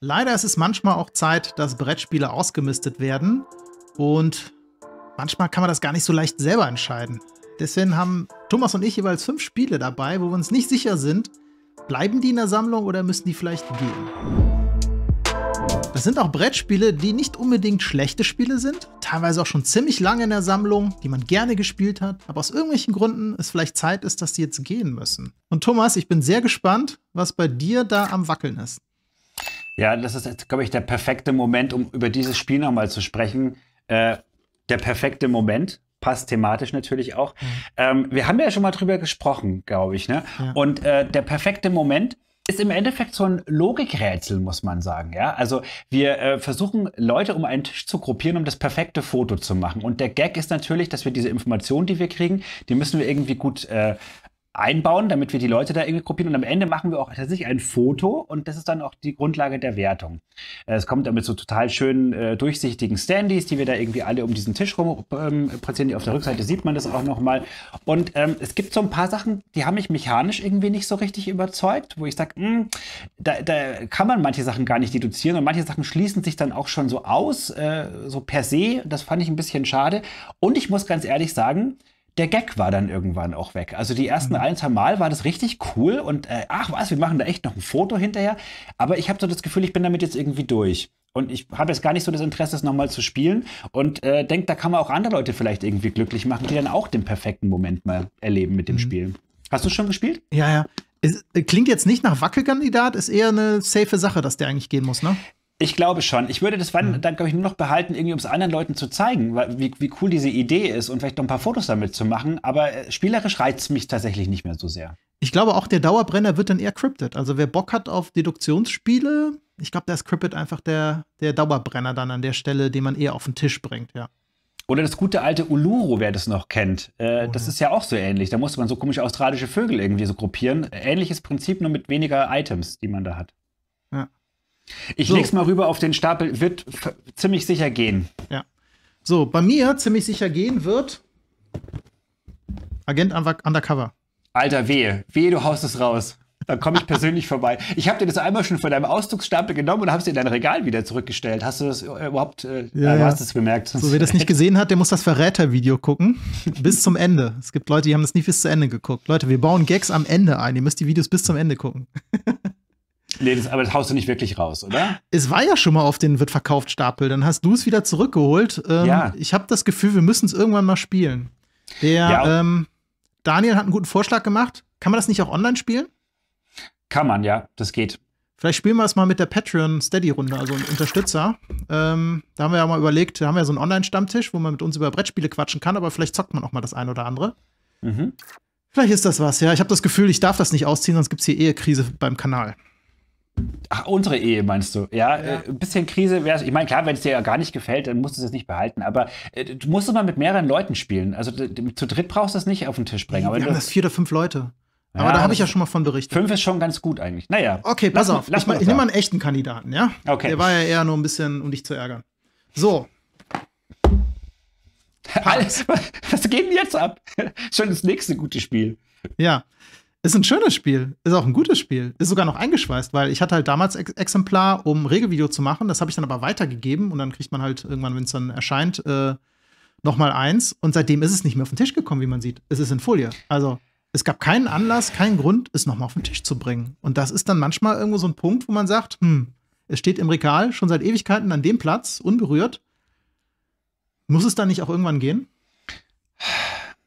Leider ist es manchmal auch Zeit, dass Brettspiele ausgemistet werden und manchmal kann man das gar nicht so leicht selber entscheiden. Deswegen haben Thomas und ich jeweils fünf Spiele dabei, wo wir uns nicht sicher sind, bleiben die in der Sammlung oder müssen die vielleicht gehen. Das sind auch Brettspiele, die nicht unbedingt schlechte Spiele sind, teilweise auch schon ziemlich lange in der Sammlung, die man gerne gespielt hat, aber aus irgendwelchen Gründen es vielleicht Zeit ist, dass die jetzt gehen müssen. Und Thomas, ich bin sehr gespannt, was bei dir da am Wackeln ist. Ja, das ist, glaube ich, der perfekte Moment, um über dieses Spiel nochmal zu sprechen. Äh, der perfekte Moment, passt thematisch natürlich auch. Mhm. Ähm, wir haben ja schon mal drüber gesprochen, glaube ich. Ne? Ja. Und äh, der perfekte Moment ist im Endeffekt so ein Logikrätsel, muss man sagen. Ja? Also wir äh, versuchen Leute um einen Tisch zu gruppieren, um das perfekte Foto zu machen. Und der Gag ist natürlich, dass wir diese Informationen, die wir kriegen, die müssen wir irgendwie gut äh, einbauen, damit wir die Leute da irgendwie gruppieren. Und am Ende machen wir auch tatsächlich ein Foto und das ist dann auch die Grundlage der Wertung. Äh, es kommt damit so total schönen äh, durchsichtigen Standys, die wir da irgendwie alle um diesen Tisch rum ähm, platzieren. Auf der Rückseite sieht man das auch nochmal. Und ähm, es gibt so ein paar Sachen, die haben mich mechanisch irgendwie nicht so richtig überzeugt, wo ich sage, hm, da, da, kann man manche Sachen gar nicht deduzieren und manche Sachen schließen sich dann auch schon so aus, äh, so per se. Das fand ich ein bisschen schade. Und ich muss ganz ehrlich sagen, der Gag war dann irgendwann auch weg. Also die ersten mhm. ein, zwei Mal war das richtig cool und äh, ach was, wir machen da echt noch ein Foto hinterher. Aber ich habe so das Gefühl, ich bin damit jetzt irgendwie durch. Und ich habe jetzt gar nicht so das Interesse, das nochmal zu spielen. Und äh, denke, da kann man auch andere Leute vielleicht irgendwie glücklich machen, die dann auch den perfekten Moment mal erleben mit dem mhm. Spiel. Hast du schon gespielt? Ja, ja. Es äh, klingt jetzt nicht nach Wackelkandidat, ist eher eine safe Sache, dass der eigentlich gehen muss, ne? Ich glaube schon. Ich würde das mhm. dann, glaube ich, nur noch behalten, irgendwie um es anderen Leuten zu zeigen, weil, wie, wie cool diese Idee ist und vielleicht noch ein paar Fotos damit zu machen. Aber äh, spielerisch reizt mich tatsächlich nicht mehr so sehr. Ich glaube, auch der Dauerbrenner wird dann eher Cryptid. Also wer Bock hat auf Deduktionsspiele, ich glaube, da ist Cryptid einfach der, der Dauerbrenner dann an der Stelle, den man eher auf den Tisch bringt, ja. Oder das gute alte Uluru, wer das noch kennt. Äh, oh. Das ist ja auch so ähnlich. Da musste man so komische australische Vögel irgendwie so gruppieren. Ähnliches Prinzip, nur mit weniger Items, die man da hat. Ja. Ich so. leg's mal rüber auf den Stapel, wird ziemlich sicher gehen. Ja. So, bei mir ziemlich sicher gehen wird Agent Undercover. Alter, wehe. Wehe, du haust es raus. Dann komme ich persönlich vorbei. Ich habe dir das einmal schon von deinem Ausdrucksstapel genommen und habe es in dein Regal wieder zurückgestellt. Hast du das äh, überhaupt äh, ja, ja. hast es bemerkt? So, wer das nicht gesehen hat, der muss das Verrätervideo gucken. bis zum Ende. Es gibt Leute, die haben das nie bis zu Ende geguckt. Leute, wir bauen Gags am Ende ein. Ihr müsst die Videos bis zum Ende gucken. Nee, das, aber das haust du nicht wirklich raus, oder? Es war ja schon mal auf den Wird verkauft Stapel, dann hast du es wieder zurückgeholt. Ähm, ja. Ich habe das Gefühl, wir müssen es irgendwann mal spielen. Der ja. ähm, Daniel hat einen guten Vorschlag gemacht. Kann man das nicht auch online spielen? Kann man, ja, das geht. Vielleicht spielen wir es mal mit der Patreon-Steady-Runde, also Unterstützer. Ähm, da haben wir ja mal überlegt, da haben wir ja so einen Online-Stammtisch, wo man mit uns über Brettspiele quatschen kann, aber vielleicht zockt man auch mal das eine oder andere. Mhm. Vielleicht ist das was, ja. Ich habe das Gefühl, ich darf das nicht ausziehen, sonst gibt es hier Ehekrise beim Kanal. Ach, unsere Ehe meinst du? Ja, ja. ein äh, bisschen Krise wäre es. Ich meine, klar, wenn es dir ja gar nicht gefällt, dann musst du es jetzt nicht behalten. Aber äh, du musst es mal mit mehreren Leuten spielen. Also zu dritt brauchst du es nicht auf den Tisch bringen. Aber Wir haben das vier oder fünf Leute. Ja, aber da habe ich ja schon mal von berichtet. Fünf ist schon ganz gut eigentlich. Naja. Okay, pass auf. Lass ich, ich nehme mal einen echten Kandidaten, ja? Okay. Der war ja eher nur ein bisschen, um dich zu ärgern. So. Alles, was geht denn jetzt ab? schon das nächste gute Spiel. Ja. Ist ein schönes Spiel, ist auch ein gutes Spiel, ist sogar noch eingeschweißt, weil ich hatte halt damals Ex Exemplar, um Regelvideo zu machen, das habe ich dann aber weitergegeben und dann kriegt man halt irgendwann, wenn es dann erscheint, äh, nochmal eins und seitdem ist es nicht mehr auf den Tisch gekommen, wie man sieht. Es ist in Folie. Also es gab keinen Anlass, keinen Grund, es nochmal auf den Tisch zu bringen. Und das ist dann manchmal irgendwo so ein Punkt, wo man sagt, hm, es steht im Regal schon seit Ewigkeiten an dem Platz, unberührt. Muss es dann nicht auch irgendwann gehen?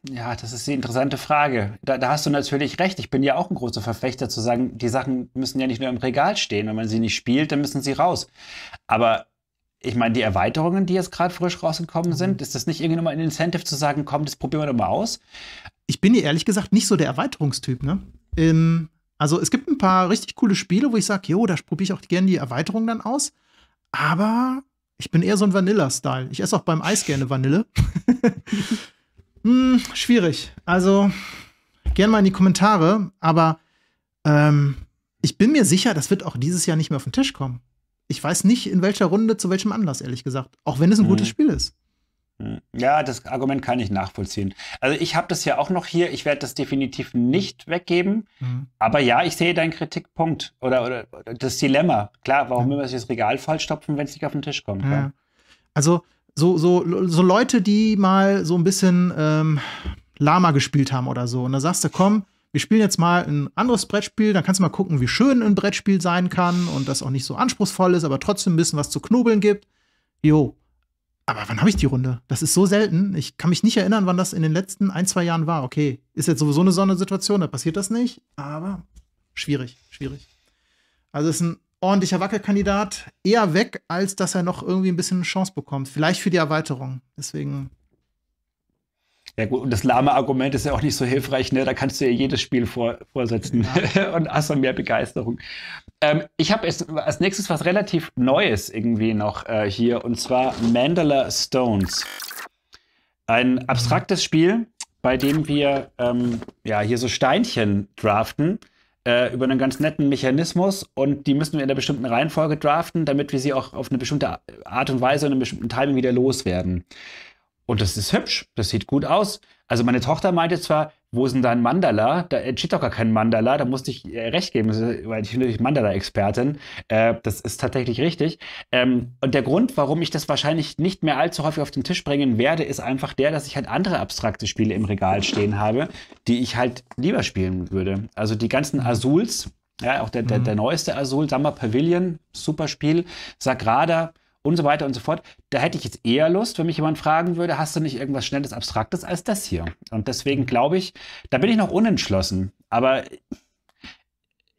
Ja, das ist die interessante Frage. Da, da, hast du natürlich recht. Ich bin ja auch ein großer Verfechter zu sagen, die Sachen müssen ja nicht nur im Regal stehen. Wenn man sie nicht spielt, dann müssen sie raus. Aber ich meine, die Erweiterungen, die jetzt gerade frisch rausgekommen sind, mhm. ist das nicht irgendwie nochmal ein Incentive zu sagen, komm, das probieren wir doch mal aus? Ich bin ja ehrlich gesagt nicht so der Erweiterungstyp, ne? Ähm, also es gibt ein paar richtig coole Spiele, wo ich sage, jo, da probiere ich auch gerne die Erweiterung dann aus. Aber ich bin eher so ein Vanilla-Style. Ich esse auch beim Eis gerne Vanille. Hm, schwierig. Also, gerne mal in die Kommentare, aber ähm, ich bin mir sicher, das wird auch dieses Jahr nicht mehr auf den Tisch kommen. Ich weiß nicht, in welcher Runde, zu welchem Anlass, ehrlich gesagt. Auch wenn es ein mhm. gutes Spiel ist. Mhm. Ja, das Argument kann ich nachvollziehen. Also ich habe das ja auch noch hier. Ich werde das definitiv nicht weggeben. Mhm. Aber ja, ich sehe deinen Kritikpunkt oder, oder, oder das Dilemma. Klar, warum ja. immer sich das Regal falsch stopfen, wenn es nicht auf den Tisch kommt. Ja. Also so, so, so Leute, die mal so ein bisschen ähm, Lama gespielt haben oder so. Und da sagst du, komm, wir spielen jetzt mal ein anderes Brettspiel, dann kannst du mal gucken, wie schön ein Brettspiel sein kann und das auch nicht so anspruchsvoll ist, aber trotzdem ein bisschen was zu knobeln gibt. Jo. Aber wann habe ich die Runde? Das ist so selten. Ich kann mich nicht erinnern, wann das in den letzten ein, zwei Jahren war. Okay, ist jetzt sowieso eine Sondersituation, da passiert das nicht, aber schwierig, schwierig. Also es ist ein ordentlicher Wackelkandidat, eher weg, als dass er noch irgendwie ein bisschen eine Chance bekommt. Vielleicht für die Erweiterung. Deswegen. Ja gut, und das lahme Argument ist ja auch nicht so hilfreich, ne? Da kannst du ja jedes Spiel vor, vorsetzen ja. und hast dann mehr Begeisterung. Ähm, ich habe als nächstes was relativ Neues irgendwie noch äh, hier, und zwar Mandala Stones. Ein abstraktes Spiel, bei dem wir ähm, ja hier so Steinchen draften äh, über einen ganz netten Mechanismus und die müssen wir in einer bestimmten Reihenfolge draften, damit wir sie auch auf eine bestimmte Art und Weise und einem bestimmten Timing wieder loswerden. Und das ist hübsch, das sieht gut aus. Also meine Tochter meinte zwar, wo ist denn da ein Mandala? Da entsteht doch gar kein Mandala, da musste ich äh, recht geben, weil ich bin natürlich Mandala-Expertin. Äh, das ist tatsächlich richtig. Ähm, und der Grund, warum ich das wahrscheinlich nicht mehr allzu häufig auf den Tisch bringen werde, ist einfach der, dass ich halt andere abstrakte Spiele im Regal stehen habe, die ich halt lieber spielen würde. Also die ganzen mhm. Azuls, ja, auch der, der, der mhm. neueste Azul, Summer Pavilion, super Spiel, Sagrada, und so weiter und so fort. Da hätte ich jetzt eher Lust, wenn mich jemand fragen würde, hast du nicht irgendwas Schnelles, Abstraktes als das hier? Und deswegen glaube ich, da bin ich noch unentschlossen. Aber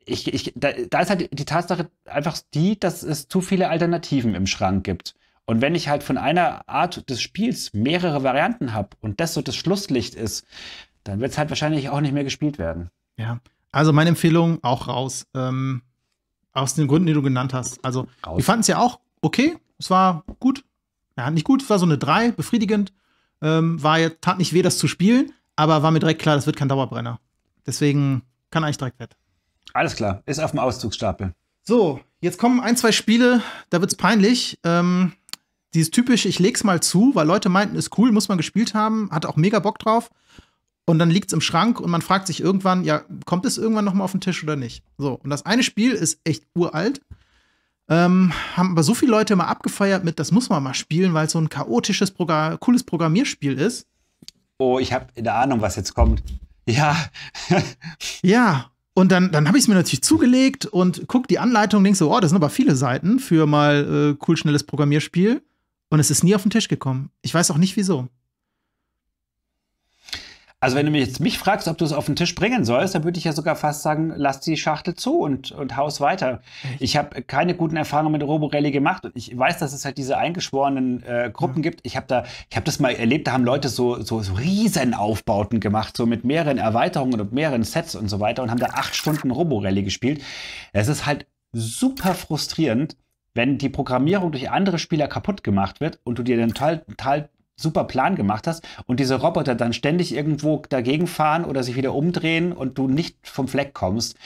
ich, ich, da, da ist halt die Tatsache einfach die, dass es zu viele Alternativen im Schrank gibt. Und wenn ich halt von einer Art des Spiels mehrere Varianten habe und das so das Schlusslicht ist, dann wird es halt wahrscheinlich auch nicht mehr gespielt werden. Ja, also meine Empfehlung auch raus. Ähm, aus den Gründen, die du genannt hast. Also, raus. wir fanden es ja auch okay, es war gut. Ja, nicht gut, es war so eine 3, befriedigend. Ähm, war, tat nicht weh, das zu spielen, aber war mir direkt klar, das wird kein Dauerbrenner. Deswegen kann eigentlich direkt weg. Alles klar, ist auf dem Auszugsstapel. So, jetzt kommen ein, zwei Spiele, da wird's peinlich. Ähm, dieses typische, ich leg's mal zu, weil Leute meinten, ist cool, muss man gespielt haben, hat auch mega Bock drauf. Und dann liegt's im Schrank und man fragt sich irgendwann, ja, kommt es irgendwann noch mal auf den Tisch oder nicht? So, und das eine Spiel ist echt uralt. Ähm, haben aber so viele Leute immer abgefeiert mit, das muss man mal spielen, weil es so ein chaotisches, Progra cooles Programmierspiel ist. Oh, ich habe eine Ahnung, was jetzt kommt. Ja. ja, und dann, dann habe ich es mir natürlich zugelegt und guck die Anleitung und denk so, oh, das sind aber viele Seiten für mal äh, cool schnelles Programmierspiel. Und es ist nie auf den Tisch gekommen. Ich weiß auch nicht wieso. Also wenn du mich jetzt mich fragst, ob du es auf den Tisch bringen sollst, dann würde ich ja sogar fast sagen, lass die Schachtel zu und, und haus weiter. Ich habe keine guten Erfahrungen mit Roborally gemacht und ich weiß, dass es halt diese eingeschworenen äh, Gruppen ja. gibt. Ich habe da, ich habe das mal erlebt, da haben Leute so, so, so Riesenaufbauten gemacht, so mit mehreren Erweiterungen und mehreren Sets und so weiter und haben da acht Stunden Roborally gespielt. Es ist halt super frustrierend, wenn die Programmierung durch andere Spieler kaputt gemacht wird und du dir dann total, total super Plan gemacht hast und diese Roboter dann ständig irgendwo dagegen fahren oder sich wieder umdrehen und du nicht vom Fleck kommst.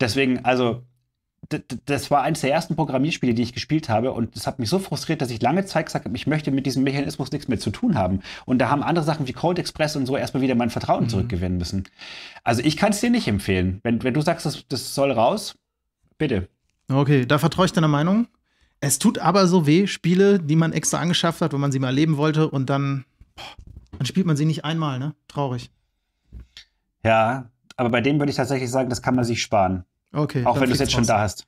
Deswegen, also das war eines der ersten Programmierspiele, die ich gespielt habe. Und das hat mich so frustriert, dass ich lange Zeit gesagt habe, ich möchte mit diesem Mechanismus nichts mehr zu tun haben. Und da haben andere Sachen wie Cold Express und so erstmal wieder mein Vertrauen mhm. zurückgewinnen müssen. Also ich kann es dir nicht empfehlen. Wenn, wenn du sagst, das, das soll raus, bitte. Okay, da vertraue ich deiner Meinung. Es tut aber so weh, Spiele, die man extra angeschafft hat, wenn man sie mal erleben wollte und dann, boah, dann spielt man sie nicht einmal, ne? Traurig. Ja, aber bei dem würde ich tatsächlich sagen, das kann man sich sparen. Okay. Auch wenn du es jetzt schon da hast.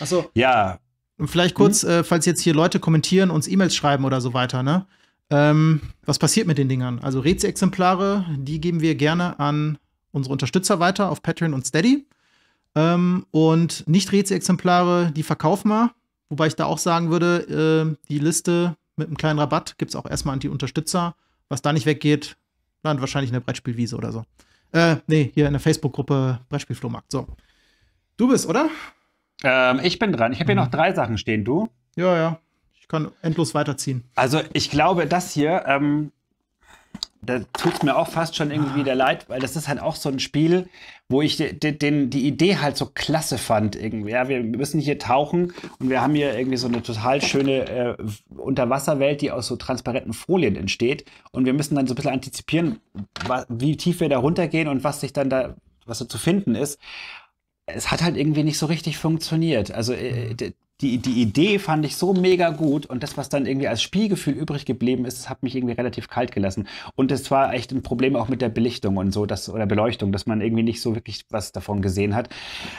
Achso. Ja. Und vielleicht kurz, hm? äh, falls jetzt hier Leute kommentieren, uns E-Mails schreiben oder so weiter, ne? Ähm, was passiert mit den Dingern? Also Rätsel-Exemplare, die geben wir gerne an unsere Unterstützer weiter auf Patreon und Steady. Ähm, und nicht rätsel exemplare die verkaufen wir. Wobei ich da auch sagen würde, äh, die Liste mit einem kleinen Rabatt gibt es auch erstmal an die Unterstützer. Was da nicht weggeht, landet wahrscheinlich in der Brettspielwiese oder so. Äh, nee, hier in der Facebook-Gruppe Brettspielflohmarkt. So. Du bist, oder? Ähm, ich bin dran. Ich habe hier mhm. noch drei Sachen stehen. Du? Ja, ja. Ich kann endlos weiterziehen. Also, ich glaube, das hier ähm, da tut es mir auch fast schon irgendwie wieder leid, weil das ist halt auch so ein Spiel, wo ich den, den, die Idee halt so klasse fand irgendwie. Ja, wir müssen hier tauchen und wir haben hier irgendwie so eine total schöne äh, Unterwasserwelt, die aus so transparenten Folien entsteht. Und wir müssen dann so ein bisschen antizipieren, wie tief wir da runtergehen und was sich dann da, was da zu finden ist es hat halt irgendwie nicht so richtig funktioniert. Also äh, die, die Idee fand ich so mega gut und das, was dann irgendwie als Spielgefühl übrig geblieben ist, hat mich irgendwie relativ kalt gelassen. Und es war echt ein Problem auch mit der Belichtung und so, dass, oder Beleuchtung, dass man irgendwie nicht so wirklich was davon gesehen hat.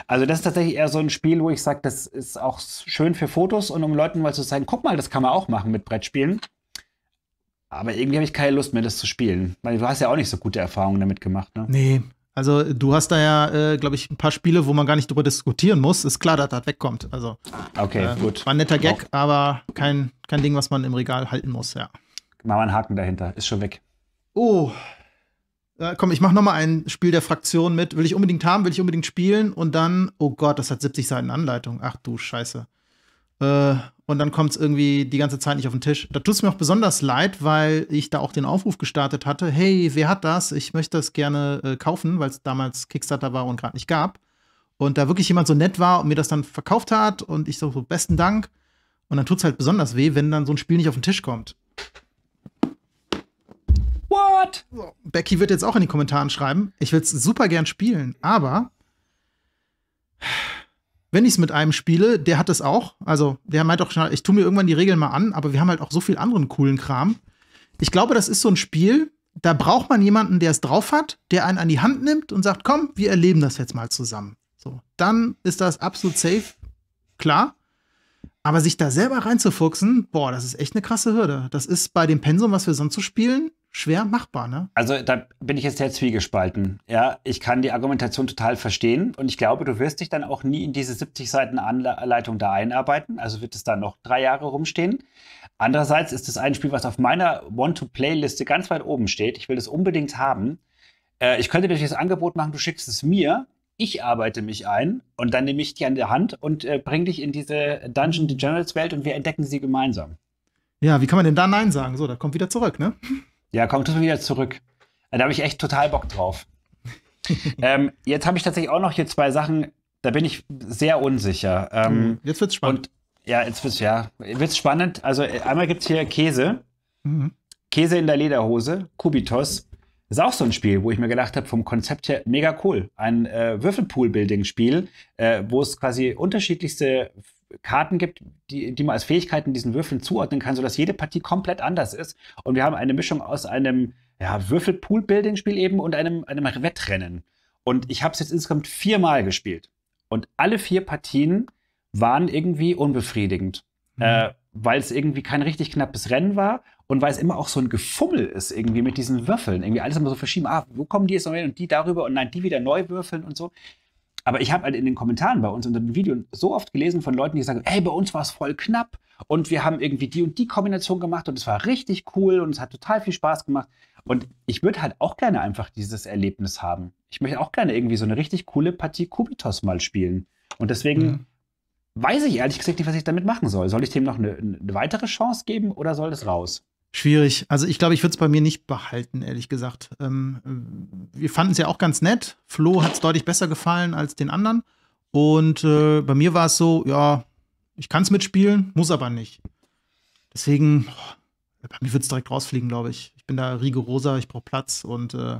Also das ist tatsächlich eher so ein Spiel, wo ich sage, das ist auch schön für Fotos und um Leuten mal zu sagen, guck mal, das kann man auch machen mit Brettspielen. Aber irgendwie habe ich keine Lust mehr, das zu spielen. Weil du hast ja auch nicht so gute Erfahrungen damit gemacht, ne? Nee, also du hast da ja, äh, glaube ich, ein paar Spiele, wo man gar nicht drüber diskutieren muss. Ist klar, dass das wegkommt. Also okay, äh, gut. War ein netter Gag, aber kein, kein Ding, was man im Regal halten muss, ja. Mach mal einen Haken dahinter, ist schon weg. Oh. Äh, komm, ich mach noch mal ein Spiel der Fraktion mit. Will ich unbedingt haben, will ich unbedingt spielen und dann, oh Gott, das hat 70 Seiten Anleitung. Ach du Scheiße. Äh, und dann kommt es irgendwie die ganze Zeit nicht auf den Tisch. Da tut es mir auch besonders leid, weil ich da auch den Aufruf gestartet hatte, hey, wer hat das? Ich möchte das gerne äh, kaufen, weil es damals Kickstarter war und gerade nicht gab. Und da wirklich jemand so nett war und mir das dann verkauft hat und ich so, so besten Dank. Und dann tut es halt besonders weh, wenn dann so ein Spiel nicht auf den Tisch kommt. What? Becky wird jetzt auch in die Kommentaren schreiben, ich will es super gern spielen, aber wenn ich es mit einem spiele, der hat es auch. Also der meint auch schon, ich tue mir irgendwann die Regeln mal an, aber wir haben halt auch so viel anderen coolen Kram. Ich glaube, das ist so ein Spiel, da braucht man jemanden, der es drauf hat, der einen an die Hand nimmt und sagt, komm, wir erleben das jetzt mal zusammen. So, dann ist das absolut safe, klar. Aber sich da selber reinzufuchsen, boah, das ist echt eine krasse Hürde. Das ist bei dem Pensum, was wir sonst so spielen, schwer machbar, ne? Also da bin ich jetzt sehr zwiegespalten. Ja, ich kann die Argumentation total verstehen und ich glaube, du wirst dich dann auch nie in diese 70 Seiten Anleitung da einarbeiten. Also wird es da noch drei Jahre rumstehen. Andererseits ist es ein Spiel, was auf meiner Want-to-Play-Liste ganz weit oben steht. Ich will es unbedingt haben. Äh, ich könnte dir das Angebot machen, du schickst es mir ich arbeite mich ein und dann nehme ich dich an der Hand und äh, bringe dich in diese Dungeon Degenerates Welt und wir entdecken sie gemeinsam. Ja, wie kann man denn da Nein sagen? So, da kommt wieder zurück, ne? Ja, kommt wieder zurück. Da habe ich echt total Bock drauf. ähm, jetzt habe ich tatsächlich auch noch hier zwei Sachen, da bin ich sehr unsicher. Ähm, hm, jetzt es spannend. Und, ja, jetzt wird's, ja, wird's spannend. Also äh, einmal gibt es hier Käse. Mhm. Käse in der Lederhose, Kubitos ist auch so ein Spiel, wo ich mir gedacht habe, vom Konzept her mega cool. Ein äh, Würfelpool-Building-Spiel, äh, wo es quasi unterschiedlichste Karten gibt, die, die man als Fähigkeiten diesen Würfeln zuordnen kann, sodass jede Partie komplett anders ist. Und wir haben eine Mischung aus einem ja, Würfelpool-Building-Spiel eben und einem, einem Wettrennen. Und ich habe es jetzt insgesamt viermal gespielt. Und alle vier Partien waren irgendwie unbefriedigend, mhm. äh, weil es irgendwie kein richtig knappes Rennen war und weil es immer auch so ein Gefummel ist, irgendwie mit diesen Würfeln, irgendwie alles immer so verschieben, ah, wo kommen die jetzt noch hin und die darüber und nein, die wieder neu würfeln und so. Aber ich habe halt in den Kommentaren bei uns unter den Videos so oft gelesen von Leuten, die sagen, hey, bei uns war es voll knapp und wir haben irgendwie die und die Kombination gemacht und es war richtig cool und es hat total viel Spaß gemacht. Und ich würde halt auch gerne einfach dieses Erlebnis haben. Ich möchte auch gerne irgendwie so eine richtig coole Partie Kubitos mal spielen. Und deswegen mhm. weiß ich ehrlich gesagt nicht, was ich damit machen soll. Soll ich dem noch eine, eine weitere Chance geben oder soll das raus? Schwierig. Also ich glaube, ich würde es bei mir nicht behalten, ehrlich gesagt. Ähm, wir fanden es ja auch ganz nett. Flo hat es deutlich besser gefallen als den anderen. Und äh, bei mir war es so, ja, ich kann es mitspielen, muss aber nicht. Deswegen, oh, bei mir wird es direkt rausfliegen, glaube ich. Ich bin da rigoroser, ich brauche Platz und äh,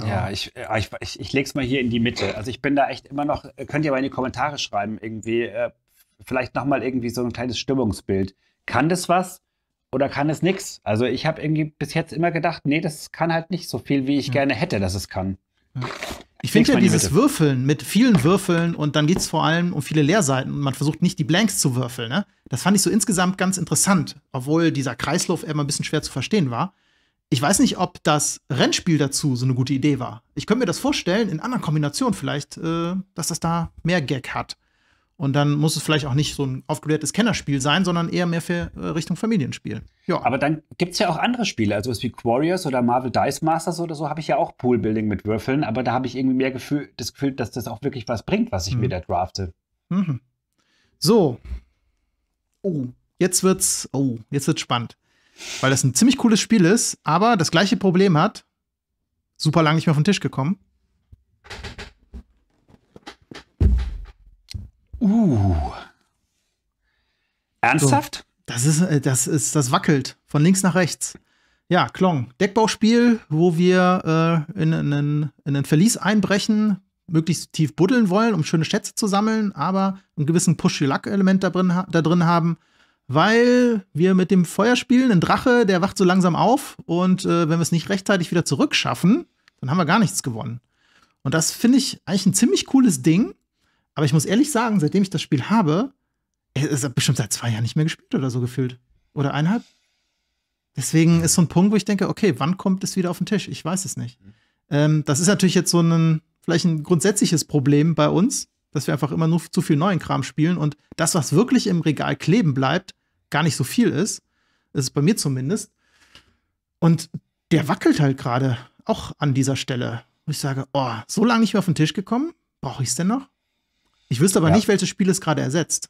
ja, äh, ich, ich, ich, ich lege es mal hier in die Mitte. Also ich bin da echt immer noch, könnt ihr mal in die Kommentare schreiben, irgendwie, äh, vielleicht nochmal irgendwie so ein kleines Stimmungsbild. Kann das was? oder kann es nix? Also ich habe irgendwie bis jetzt immer gedacht, nee, das kann halt nicht so viel, wie ich ja. gerne hätte, dass es kann. Ja. Ich finde ja dieses Mitte. Würfeln mit vielen Würfeln und dann geht es vor allem um viele Leerseiten und man versucht nicht die Blanks zu würfeln. Ne? Das fand ich so insgesamt ganz interessant, obwohl dieser Kreislauf immer ein bisschen schwer zu verstehen war. Ich weiß nicht, ob das Rennspiel dazu so eine gute Idee war. Ich könnte mir das vorstellen, in anderen Kombinationen vielleicht, äh, dass das da mehr Gag hat. Und dann muss es vielleicht auch nicht so ein aufgeklärtes Kennerspiel sein, sondern eher mehr für äh, Richtung Familienspiel. Ja. Aber dann gibt es ja auch andere Spiele, also was wie Warriors oder Marvel Dice Masters oder so, habe ich ja auch Poolbuilding mit Würfeln, aber da habe ich irgendwie mehr Gefühl, das Gefühl, dass das auch wirklich was bringt, was ich mhm. mir da drafte. Mhm. So. Oh, jetzt wird's, oh, jetzt wird's spannend. Weil das ein ziemlich cooles Spiel ist, aber das gleiche Problem hat, super lang nicht mehr auf den Tisch gekommen. Uh. Ernsthaft? So, das ist, äh, das ist, das wackelt von links nach rechts. Ja, Klong. Deckbauspiel, wo wir äh, in, in, in, einen Verlies einbrechen, möglichst tief buddeln wollen, um schöne Schätze zu sammeln, aber einen gewissen Push-Luck-Element da drin, da drin haben, weil wir mit dem Feuer spielen. Ein Drache, der wacht so langsam auf und äh, wenn wir es nicht rechtzeitig wieder zurückschaffen, dann haben wir gar nichts gewonnen. Und das finde ich eigentlich ein ziemlich cooles Ding, aber ich muss ehrlich sagen, seitdem ich das Spiel habe, es ist bestimmt seit zwei Jahren nicht mehr gespielt oder so gefühlt. Oder eineinhalb. Deswegen ist so ein Punkt, wo ich denke, okay, wann kommt es wieder auf den Tisch? Ich weiß es nicht. Mhm. Ähm, das ist natürlich jetzt so ein, vielleicht ein grundsätzliches Problem bei uns, dass wir einfach immer nur zu viel neuen Kram spielen und das, was wirklich im Regal kleben bleibt, gar nicht so viel ist. Das ist bei mir zumindest. Und der wackelt halt gerade auch an dieser Stelle. Wo ich sage, oh, so lange nicht mehr auf den Tisch gekommen, brauche ich es denn noch? Ich wüsste aber ja. nicht, welches Spiel es gerade ersetzt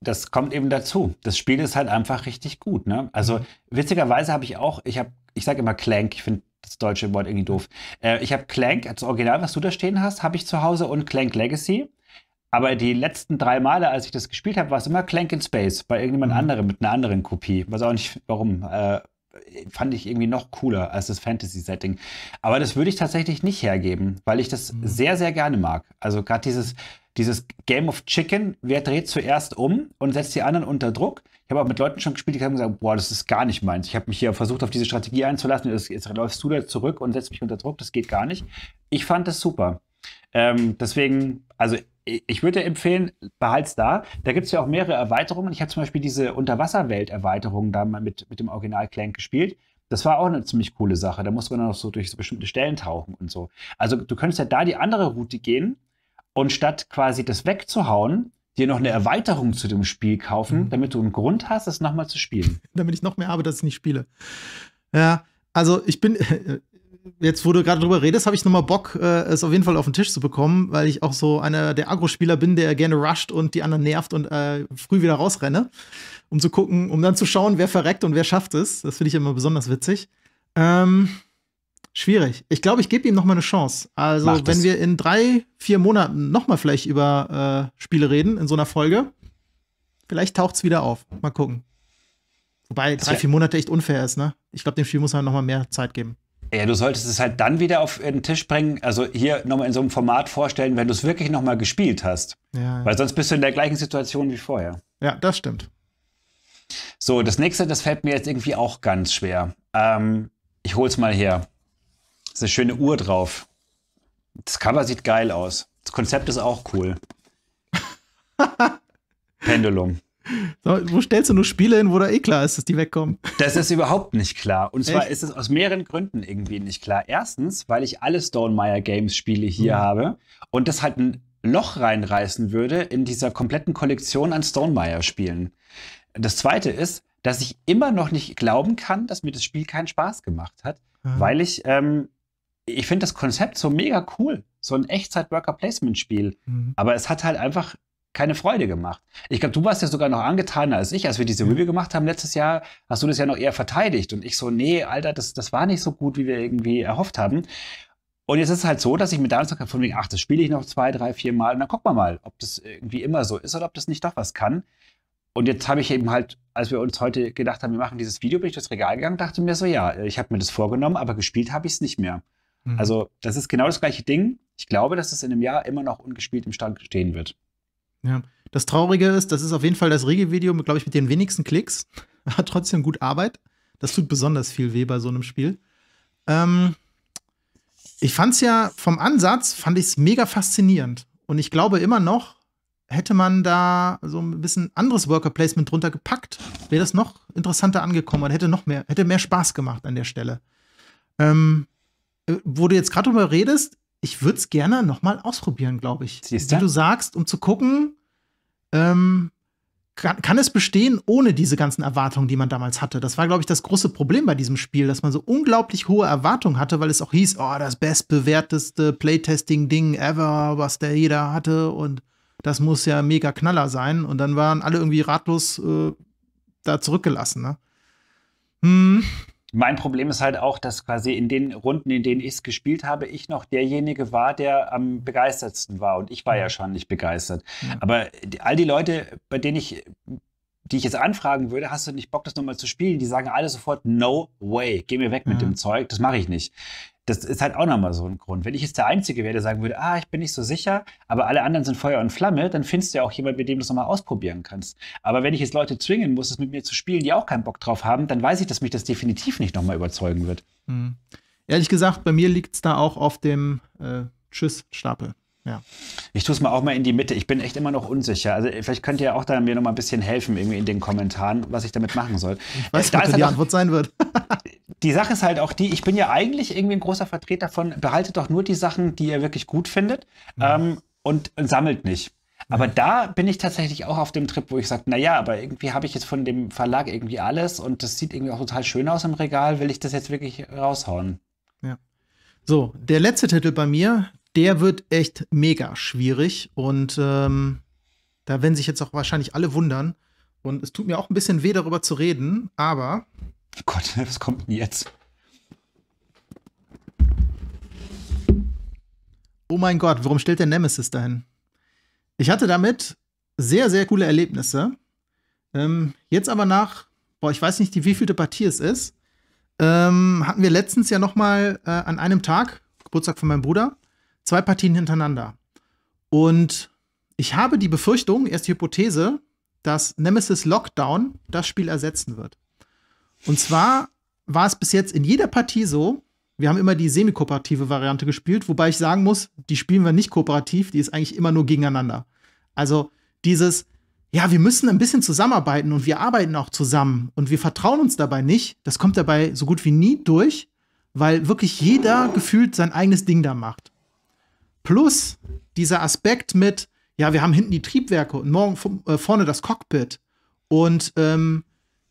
das kommt eben dazu. Das Spiel ist halt einfach richtig gut. Ne? Also mhm. witzigerweise habe ich auch, ich habe, ich sage immer Clank, ich finde das deutsche Wort irgendwie doof. Äh, ich habe Clank, das Original, was du da stehen hast, habe ich zu Hause und Clank Legacy. Aber die letzten drei Male, als ich das gespielt habe, war es immer Clank in Space bei irgendjemand mhm. anderem mit einer anderen Kopie. Weiß auch nicht warum. Äh, fand ich irgendwie noch cooler als das Fantasy-Setting. Aber das würde ich tatsächlich nicht hergeben, weil ich das mhm. sehr, sehr gerne mag. Also gerade dieses dieses Game of Chicken, wer dreht zuerst um und setzt die anderen unter Druck. Ich habe auch mit Leuten schon gespielt, die haben gesagt, boah, das ist gar nicht meins. Ich habe mich hier versucht, auf diese Strategie einzulassen. Jetzt, jetzt läufst du da zurück und setzt mich unter Druck, das geht gar nicht. Ich fand das super. Ähm, deswegen, also ich würde empfehlen, behalt's da. Da gibt es ja auch mehrere Erweiterungen. Ich habe zum Beispiel diese Unterwasserwelt-Erweiterung da mal mit, mit dem Original Clank gespielt. Das war auch eine ziemlich coole Sache. Da musste man dann auch so durch so bestimmte Stellen tauchen und so. Also du könntest ja da die andere Route gehen und statt quasi das wegzuhauen, dir noch eine Erweiterung zu dem Spiel kaufen, mhm. damit du einen Grund hast, es nochmal zu spielen. damit ich noch mehr habe, dass ich nicht spiele. Ja, also ich bin, jetzt wo du gerade drüber redest, habe ich nochmal Bock, äh, es auf jeden Fall auf den Tisch zu bekommen, weil ich auch so einer der Agro-Spieler bin, der gerne rusht und die anderen nervt und äh, früh wieder rausrenne, um zu gucken, um dann zu schauen, wer verreckt und wer schafft es. Das finde ich immer besonders witzig. Ähm, Schwierig. Ich glaube, ich gebe ihm noch mal eine Chance. Also, Mach wenn das. wir in drei, vier Monaten noch mal vielleicht über äh, Spiele reden in so einer Folge, vielleicht taucht es wieder auf. Mal gucken. Wobei drei, vier Monate echt unfair ist, ne? Ich glaube, dem Spiel muss man noch mal mehr Zeit geben. Ja, du solltest es halt dann wieder auf den Tisch bringen, also hier nochmal in so einem Format vorstellen, wenn du es wirklich nochmal gespielt hast. ja. Weil sonst bist du in der gleichen Situation wie vorher. Ja, das stimmt. So, das nächste, das fällt mir jetzt irgendwie auch ganz schwer. Ähm, ich hol's mal her ist eine schöne Uhr drauf. Das Cover sieht geil aus. Das Konzept ist auch cool. Pendulum. So, wo stellst du nur Spiele hin, wo da eh klar ist, dass die wegkommen? Das ist überhaupt nicht klar. Und zwar Echt? ist es aus mehreren Gründen irgendwie nicht klar. Erstens, weil ich alle Stonemeyer Games Spiele hier mhm. habe und das halt ein Loch reinreißen würde in dieser kompletten Kollektion an Stonemeyer Spielen. Das zweite ist, dass ich immer noch nicht glauben kann, dass mir das Spiel keinen Spaß gemacht hat, mhm. weil ich ähm, ich finde das Konzept so mega cool. So ein Echtzeit-Worker-Placement-Spiel. Mhm. Aber es hat halt einfach keine Freude gemacht. Ich glaube, du warst ja sogar noch angetaner als ich. Als wir diese Review gemacht haben letztes Jahr, hast du das ja noch eher verteidigt. Und ich so, nee, Alter, das, das war nicht so gut, wie wir irgendwie erhofft haben. Und jetzt ist es halt so, dass ich mir damals noch von wegen, ach, das spiele ich noch zwei, drei, vier Mal und dann gucken wir mal, ob das irgendwie immer so ist oder ob das nicht doch was kann. Und jetzt habe ich eben halt, als wir uns heute gedacht haben, wir machen dieses Video, bin ich durchs Regal gegangen, dachte mir so, ja, ich habe mir das vorgenommen, aber gespielt habe ich es nicht mehr. Mhm. Also, das ist genau das gleiche Ding. Ich glaube, dass es in einem Jahr immer noch ungespielt im Stand stehen wird. Ja. Das Traurige ist, das ist auf jeden Fall das Regelvideo, glaube ich, mit den wenigsten Klicks. Hat trotzdem gut Arbeit. Das tut besonders viel weh bei so einem Spiel. Ähm, ich fand es ja vom Ansatz, fand ich es mega faszinierend. Und ich glaube immer noch, hätte man da so ein bisschen anderes Worker Placement drunter gepackt, wäre das noch interessanter angekommen und hätte noch mehr, hätte mehr Spaß gemacht an der Stelle. Ähm, äh, wo du jetzt gerade drüber redest, ich würde es gerne nochmal ausprobieren, glaube ich. Siehste? Wie du sagst, um zu gucken, ähm, kann, kann, es bestehen ohne diese ganzen Erwartungen, die man damals hatte? Das war, glaube ich, das große Problem bei diesem Spiel, dass man so unglaublich hohe Erwartungen hatte, weil es auch hieß, oh, das bestbewerteste Playtesting-Ding ever, was der jeder hatte und das muss ja mega Knaller sein. Und dann waren alle irgendwie ratlos äh, da zurückgelassen. Ne? Hm. Mein Problem ist halt auch, dass quasi in den Runden, in denen ich es gespielt habe, ich noch derjenige war, der am begeistertsten war. Und ich war ja schon nicht begeistert. Ja. Aber all die Leute, bei denen ich, die ich jetzt anfragen würde, hast du nicht Bock, das nochmal zu spielen? Die sagen alle sofort, no way, geh mir weg ja. mit dem Zeug, das mache ich nicht. Das ist halt auch nochmal so ein Grund. Wenn ich jetzt der Einzige wäre, der sagen würde, ah, ich bin nicht so sicher, aber alle anderen sind Feuer und Flamme, dann findest du ja auch jemanden, mit dem du es nochmal ausprobieren kannst. Aber wenn ich jetzt Leute zwingen muss, es mit mir zu spielen, die auch keinen Bock drauf haben, dann weiß ich, dass mich das definitiv nicht nochmal überzeugen wird. Mhm. Ehrlich gesagt, bei mir liegt es da auch auf dem äh, Tschüss-Stapel. Ja. Ich tue es mal auch mal in die Mitte. Ich bin echt immer noch unsicher. Also vielleicht könnt ihr auch da mir noch mal ein bisschen helfen irgendwie in den Kommentaren, was ich damit machen soll. was äh, halt die Antwort sein wird. die Sache ist halt auch die, ich bin ja eigentlich irgendwie ein großer Vertreter von, behaltet doch nur die Sachen, die ihr wirklich gut findet ja. Mhm. ähm, und sammelt nicht. Aber mhm. da bin ich tatsächlich auch auf dem Trip, wo ich sage, naja, aber irgendwie habe ich jetzt von dem Verlag irgendwie alles und das sieht irgendwie auch total schön aus im Regal, will ich das jetzt wirklich raushauen? Ja. So, der letzte Titel bei mir, der wird echt mega schwierig. Und ähm, da werden sich jetzt auch wahrscheinlich alle wundern. Und es tut mir auch ein bisschen weh, darüber zu reden, aber. Oh Gott, was kommt denn jetzt? Oh mein Gott, warum stellt der Nemesis dahin? Ich hatte damit sehr, sehr coole Erlebnisse. Ähm, jetzt aber nach, boah, ich weiß nicht, die wievielte Partie es ist, ähm, hatten wir letztens ja noch mal äh, an einem Tag, Geburtstag von meinem Bruder, Zwei Partien hintereinander. Und ich habe die Befürchtung, erst die Hypothese, dass Nemesis Lockdown das Spiel ersetzen wird. Und zwar war es bis jetzt in jeder Partie so, wir haben immer die semi-kooperative Variante gespielt, wobei ich sagen muss, die spielen wir nicht kooperativ, die ist eigentlich immer nur gegeneinander. Also dieses, ja, wir müssen ein bisschen zusammenarbeiten und wir arbeiten auch zusammen und wir vertrauen uns dabei nicht, das kommt dabei so gut wie nie durch, weil wirklich jeder gefühlt sein eigenes Ding da macht. Plus dieser Aspekt mit, ja, wir haben hinten die Triebwerke und morgen äh, vorne das Cockpit. Und ähm,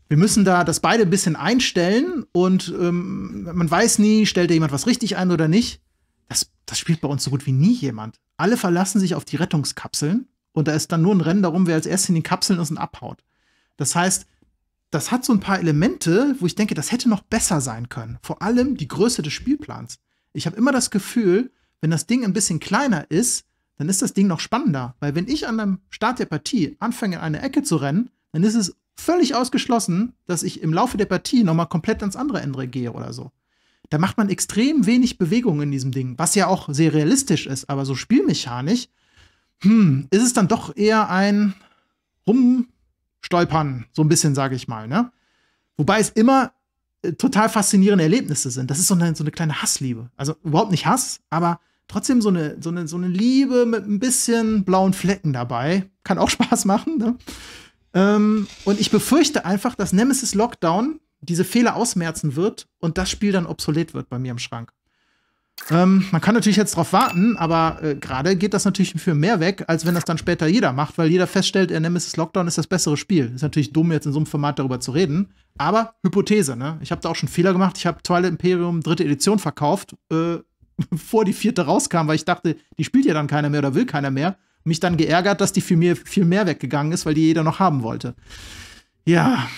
wir müssen da das beide ein bisschen einstellen und ähm, man weiß nie, stellt da jemand was richtig ein oder nicht. Das, das spielt bei uns so gut wie nie jemand. Alle verlassen sich auf die Rettungskapseln und da ist dann nur ein Rennen darum, wer als erstes in den Kapseln ist und abhaut. Das heißt, das hat so ein paar Elemente, wo ich denke, das hätte noch besser sein können. Vor allem die Größe des Spielplans. Ich habe immer das Gefühl, wenn das Ding ein bisschen kleiner ist, dann ist das Ding noch spannender. Weil wenn ich an einem Start der Partie anfange, in eine Ecke zu rennen, dann ist es völlig ausgeschlossen, dass ich im Laufe der Partie nochmal komplett ans andere Ende gehe oder so. Da macht man extrem wenig Bewegung in diesem Ding, was ja auch sehr realistisch ist, aber so spielmechanisch, hm, ist es dann doch eher ein Rumstolpern, so ein bisschen, sage ich mal, ne? Wobei es immer äh, total faszinierende Erlebnisse sind. Das ist so eine, so eine kleine Hassliebe. Also überhaupt nicht Hass, aber trotzdem so eine, so eine, so eine Liebe mit ein bisschen blauen Flecken dabei. Kann auch Spaß machen. Ne? Ähm, und ich befürchte einfach, dass Nemesis Lockdown diese Fehler ausmerzen wird und das Spiel dann obsolet wird bei mir im Schrank. Ähm, man kann natürlich jetzt drauf warten, aber äh, gerade geht das natürlich für mehr weg, als wenn das dann später jeder macht, weil jeder feststellt, er äh, Nemesis Lockdown ist das bessere Spiel. Ist natürlich dumm, jetzt in so einem Format darüber zu reden, aber Hypothese, ne? Ich habe da auch schon Fehler gemacht. Ich habe Twilight Imperium dritte Edition verkauft, äh, bevor die vierte rauskam, weil ich dachte, die spielt ja dann keiner mehr oder will keiner mehr. Mich dann geärgert, dass die viel mehr, viel mehr weggegangen ist, weil die jeder noch haben wollte. Ja.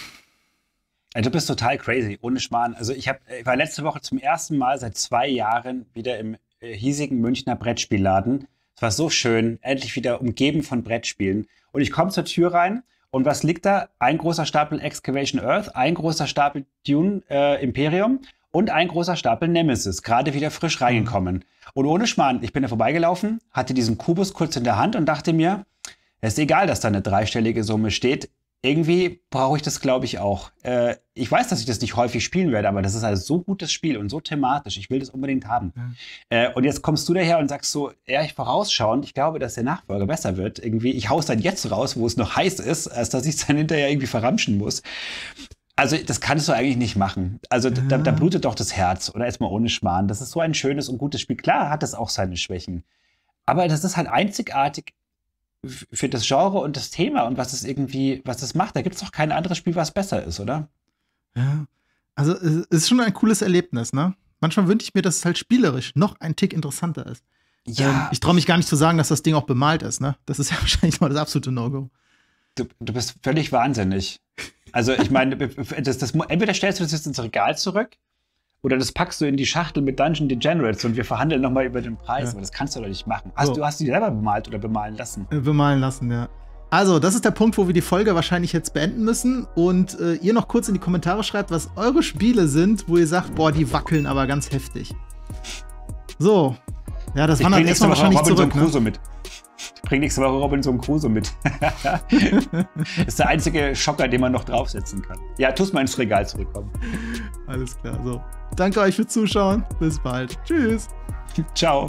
Du bist total crazy, ohne Schmarrn. Also ich, hab, ich war letzte Woche zum ersten Mal seit zwei Jahren wieder im äh, hiesigen Münchner Brettspielladen. Es war so schön, endlich wieder umgeben von Brettspielen. Und ich komme zur Tür rein und was liegt da? Ein großer Stapel Excavation Earth, ein großer Stapel Dune äh, Imperium und ein großer Stapel Nemesis, gerade wieder frisch reingekommen. Und ohne Schmarrn, ich bin da vorbeigelaufen, hatte diesen Kubus kurz in der Hand und dachte mir, es ist egal, dass da eine dreistellige Summe steht. Irgendwie brauche ich das, glaube ich, auch. Äh, ich weiß, dass ich das nicht häufig spielen werde, aber das ist ein so gutes Spiel und so thematisch. Ich will das unbedingt haben. Ja. Äh, und jetzt kommst du daher und sagst so, ja, ich vorausschauend, ich glaube, dass der Nachfolger besser wird. Irgendwie, ich es dann jetzt raus, wo es noch heiß ist, als dass ich es dann hinterher irgendwie verramschen muss. Also das kannst du eigentlich nicht machen. Also ja. da, da, ah. blutet doch das Herz oder erstmal ohne Schmarrn. Das ist so ein schönes und gutes Spiel. Klar hat es auch seine Schwächen, aber das ist halt einzigartig für das Genre und das Thema und was es irgendwie, was das macht. Da gibt es doch kein anderes Spiel, was besser ist, oder? Ja, also es ist schon ein cooles Erlebnis, ne? Manchmal wünsche ich mir, dass es halt spielerisch noch ein Tick interessanter ist. Ja. Ähm, ich traue mich gar nicht zu sagen, dass das Ding auch bemalt ist, ne? Das ist ja wahrscheinlich mal das absolute No-Go. Du, du bist völlig wahnsinnig. Also ich meine, das, das, entweder stellst du das jetzt ins Regal zurück oder das packst du in die Schachtel mit Dungeon Degenerates und wir verhandeln nochmal über den Preis. Ja. Aber das kannst du doch nicht machen. Hast, so. Du hast die selber bemalt oder bemalen lassen? Äh, bemalen lassen, ja. Also, das ist der Punkt, wo wir die Folge wahrscheinlich jetzt beenden müssen und äh, ihr noch kurz in die Kommentare schreibt, was eure Spiele sind, wo ihr sagt, boah, die wackeln aber ganz heftig. So. Ja, das ich waren dann erstmal wahrscheinlich Robinson zurück. Ne? Crusoe ne? mit. Bring nächste Woche Robinson Crusoe mit. ist der einzige Schocker, den man noch draufsetzen kann. Ja, tu's mal ins Regal zurückkommen. Alles klar, so. Danke euch fürs Zuschauen. Bis bald. Tschüss. Ciao.